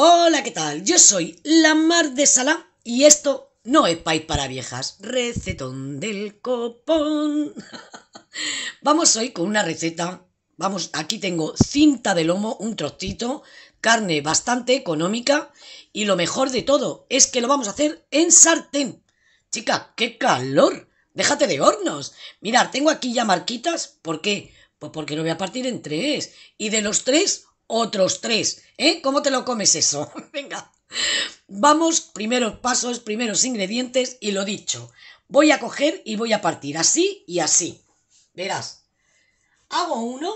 Hola, ¿qué tal? Yo soy la Mar de Sala y esto no es país para viejas. Recetón del copón. Vamos hoy con una receta. Vamos, aquí tengo cinta de lomo, un trocito, carne bastante económica y lo mejor de todo es que lo vamos a hacer en sartén. Chica, qué calor. Déjate de hornos. Mirad, tengo aquí ya marquitas. ¿Por qué? Pues porque lo voy a partir en tres. Y de los tres, otros tres. ¿Eh? ¿Cómo te lo comes eso? Venga. Vamos, primeros pasos, primeros ingredientes y lo dicho. Voy a coger y voy a partir así y así. Verás. Hago uno.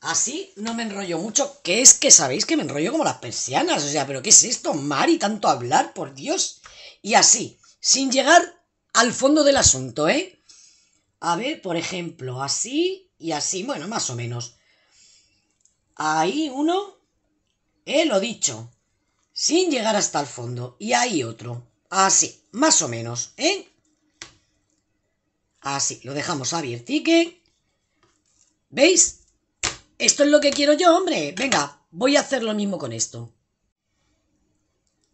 Así no me enrollo mucho, que es que sabéis que me enrollo como las persianas. O sea, pero ¿qué es esto, Mar y Tanto hablar, por Dios. Y así, sin llegar al fondo del asunto, ¿eh? A ver, por ejemplo, así y así, bueno, más o menos. Ahí uno. He lo dicho. Sin llegar hasta el fondo. Y ahí otro. Así, más o menos, ¿eh? Así, lo dejamos abierto. ¿Veis? Esto es lo que quiero yo, hombre. Venga, voy a hacer lo mismo con esto.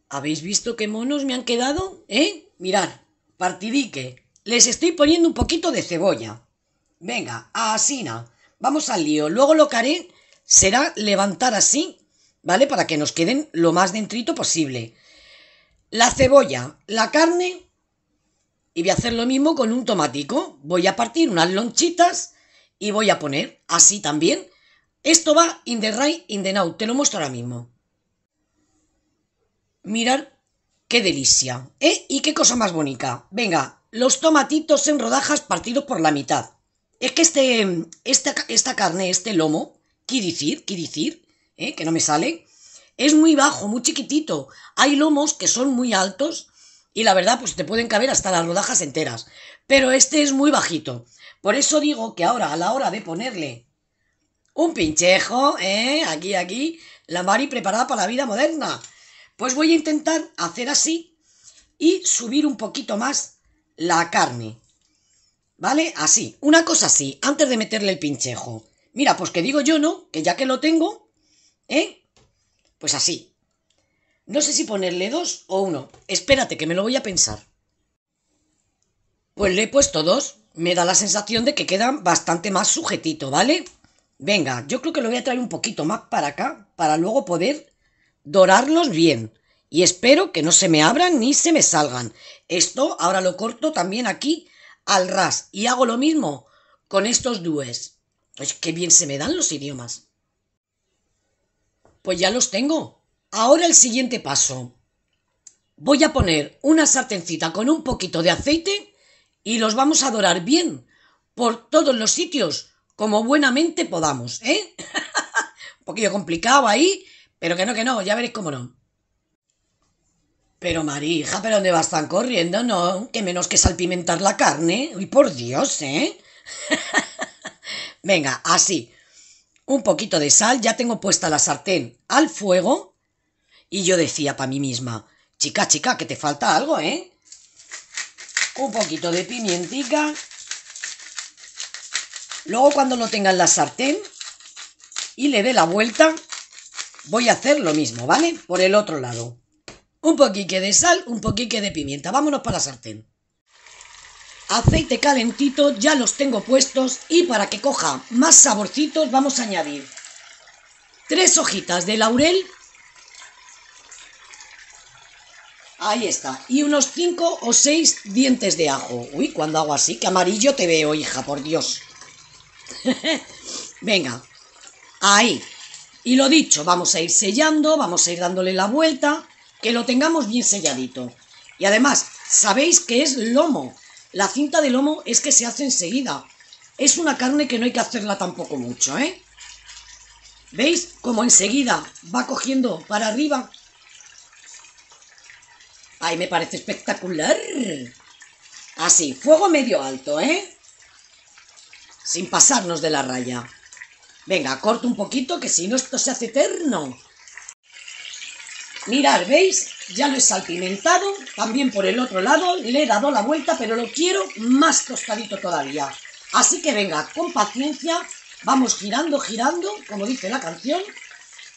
¿Habéis visto qué monos me han quedado? ¿Eh? Mirad, partidique. Les estoy poniendo un poquito de cebolla. Venga, asina. Vamos al lío. Luego lo haré será levantar así, ¿vale? Para que nos queden lo más dentrito posible. La cebolla, la carne y voy a hacer lo mismo con un tomatico. Voy a partir unas lonchitas y voy a poner así también. Esto va in the right, in the now. Te lo muestro ahora mismo. Mirad qué delicia. ¿Eh? Y qué cosa más bonita. Venga, los tomatitos en rodajas partidos por la mitad. Es que este, esta, esta carne, este lomo, ¿Qué decir? decir? Eh, que no me sale. Es muy bajo, muy chiquitito. Hay lomos que son muy altos y la verdad, pues te pueden caber hasta las rodajas enteras. Pero este es muy bajito. Por eso digo que ahora, a la hora de ponerle un pinchejo, ¿eh? Aquí, aquí, la Mari preparada para la vida moderna. Pues voy a intentar hacer así y subir un poquito más la carne. ¿Vale? Así, una cosa así, antes de meterle el pinchejo. Mira, pues que digo yo, ¿no? Que ya que lo tengo, ¿eh? Pues así. No sé si ponerle dos o uno. Espérate, que me lo voy a pensar. Pues le he puesto dos. Me da la sensación de que quedan bastante más sujetito, ¿vale? Venga, yo creo que lo voy a traer un poquito más para acá, para luego poder dorarlos bien. Y espero que no se me abran ni se me salgan. Esto ahora lo corto también aquí al ras. Y hago lo mismo con estos dúes. Pues qué bien se me dan los idiomas. Pues ya los tengo. Ahora el siguiente paso. Voy a poner una sartencita con un poquito de aceite y los vamos a dorar bien por todos los sitios como buenamente podamos, ¿eh? un poquillo complicado ahí, pero que no, que no, ya veréis cómo no. Pero Marija, ¿pero dónde vas tan corriendo? No, que menos que salpimentar la carne. Y por Dios, ¿eh? Venga, así. Un poquito de sal, ya tengo puesta la sartén al fuego. Y yo decía para mí misma, chica, chica, que te falta algo, ¿eh? Un poquito de pimientica. Luego cuando no tenga la sartén y le dé la vuelta, voy a hacer lo mismo, ¿vale? Por el otro lado. Un poquito de sal, un poquito de pimienta. Vámonos para la sartén aceite calentito, ya los tengo puestos y para que coja más saborcitos vamos a añadir tres hojitas de laurel, ahí está, y unos cinco o seis dientes de ajo. Uy, cuando hago así, que amarillo te veo, hija, por Dios. Venga, ahí. Y lo dicho, vamos a ir sellando, vamos a ir dándole la vuelta, que lo tengamos bien selladito. Y además, sabéis que es lomo, la cinta del lomo es que se hace enseguida. Es una carne que no hay que hacerla tampoco mucho, ¿eh? ¿Veis? Como enseguida va cogiendo para arriba. Ay, me parece espectacular. Así, fuego medio alto, ¿eh? Sin pasarnos de la raya. Venga, corto un poquito, que si no esto se hace eterno. Mirad, ¿veis? ya lo he salpimentado, también por el otro lado, le he dado la vuelta, pero lo quiero más tostadito todavía. Así que venga, con paciencia, vamos girando, girando, como dice la canción,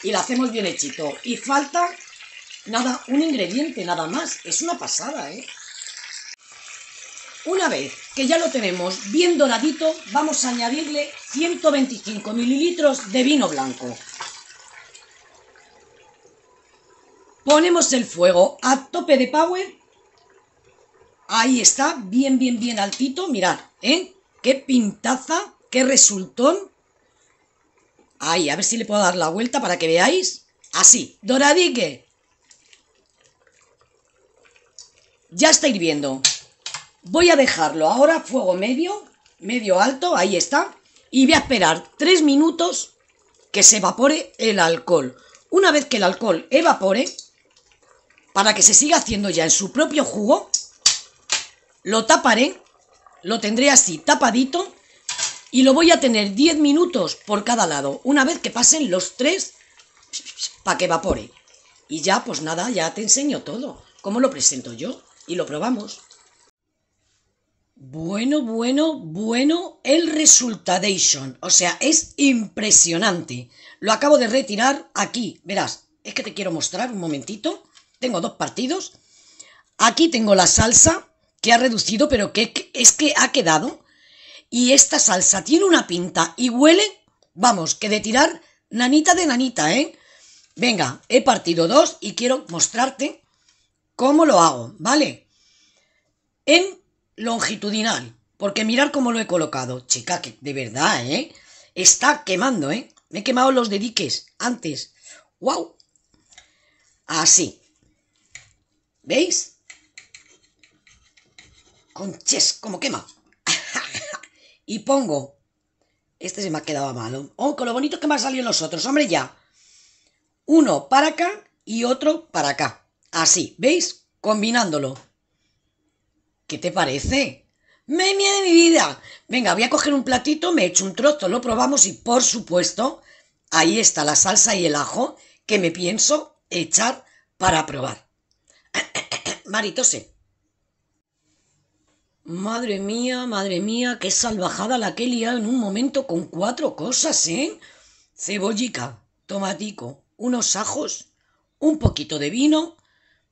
y la hacemos bien hechito. Y falta, nada, un ingrediente nada más, es una pasada, ¿eh? Una vez que ya lo tenemos bien doradito, vamos a añadirle 125 mililitros de vino blanco. Ponemos el fuego a tope de power. Ahí está, bien, bien, bien altito. Mirad, ¿eh? Qué pintaza, qué resultón. Ahí, a ver si le puedo dar la vuelta para que veáis. Así, doradique. Ya está hirviendo. Voy a dejarlo ahora fuego medio, medio alto, ahí está. Y voy a esperar tres minutos que se evapore el alcohol. Una vez que el alcohol evapore, para que se siga haciendo ya en su propio jugo, lo taparé, lo tendré así tapadito y lo voy a tener 10 minutos por cada lado, una vez que pasen los tres para que evapore. Y ya, pues nada, ya te enseño todo, cómo lo presento yo y lo probamos. Bueno, bueno, bueno, el resultadation. O sea, es impresionante. Lo acabo de retirar aquí. Verás, es que te quiero mostrar un momentito tengo dos partidos. Aquí tengo la salsa que ha reducido, pero que es que ha quedado. Y esta salsa tiene una pinta y huele, vamos, que de tirar nanita de nanita, ¿eh? Venga, he partido dos y quiero mostrarte cómo lo hago, ¿vale? En longitudinal, porque mirar cómo lo he colocado. Chica, que de verdad, ¿eh? Está quemando, ¿eh? Me he quemado los dediques antes. ¡Wow! Así. ¿Veis? Conches, como quema. y pongo... Este se me ha quedado malo. Oh, con lo bonito que me han salido los otros. Hombre, ya. Uno para acá y otro para acá. Así, ¿veis? Combinándolo. ¿Qué te parece? ¡Me mía de mi vida! Venga, voy a coger un platito, me echo un trozo, lo probamos y por supuesto, ahí está la salsa y el ajo que me pienso echar para probar. Maritose. Madre mía, madre mía, qué salvajada la que he liado en un momento con cuatro cosas, ¿eh? Cebollica, tomatico, unos ajos, un poquito de vino.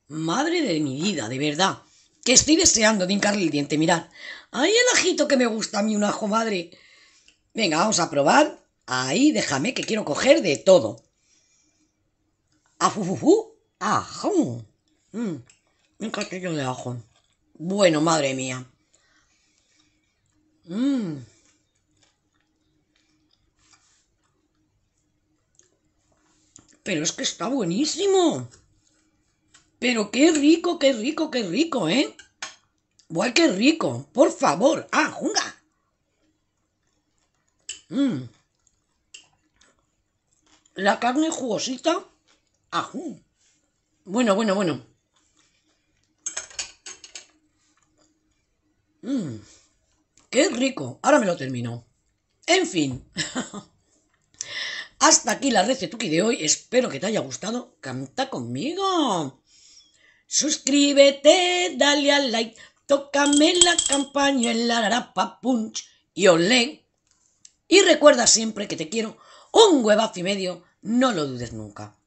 Madre de mi vida, de verdad. Que estoy deseando de hincarle el diente, mirad. ¡Ay, el ajito que me gusta a mí un ajo, madre! Venga, vamos a probar. Ahí, déjame que quiero coger de todo. Afufufu, un castillo de ajo. Bueno, madre mía. Mm. Pero es que está buenísimo. Pero qué rico, qué rico, qué rico, ¿eh? Guay, qué rico. Por favor. Ah, junga. Mm. La carne jugosita. Ajú. Bueno, bueno, bueno. Mmm, qué rico. Ahora me lo termino. En fin. Hasta aquí la recetuki de hoy. Espero que te haya gustado. Canta conmigo. Suscríbete, dale al like, tócame la la rapa punch y olé. Y recuerda siempre que te quiero un huevazo y medio, no lo dudes nunca.